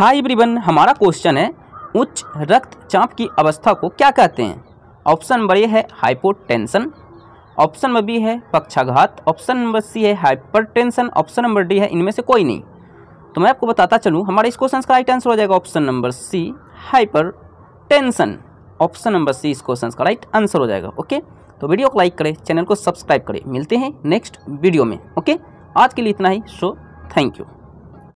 हाय ब्रिबन हमारा क्वेश्चन है उच्च रक्तचाप की अवस्था को क्या कहते हैं ऑप्शन नंबर ए है हाइपोटेंशन ऑप्शन नंबर बी है पक्षाघात ऑप्शन नंबर सी है हाइपरटेंशन ऑप्शन नंबर डी है इनमें से कोई नहीं तो मैं आपको बताता चलूँ हमारे इस क्वेश्चन का राइट आंसर हो जाएगा option number C hypertension option number C इस क्वेश्चन का राइट आंसर हो जाएगा ओके तो वीडियो को लाइक करें चैनल को सब्सक्राइब करें मिलते हैं नेक्स्ट वीडियो में ओके आज के लिए इतना ही सो थैंक यू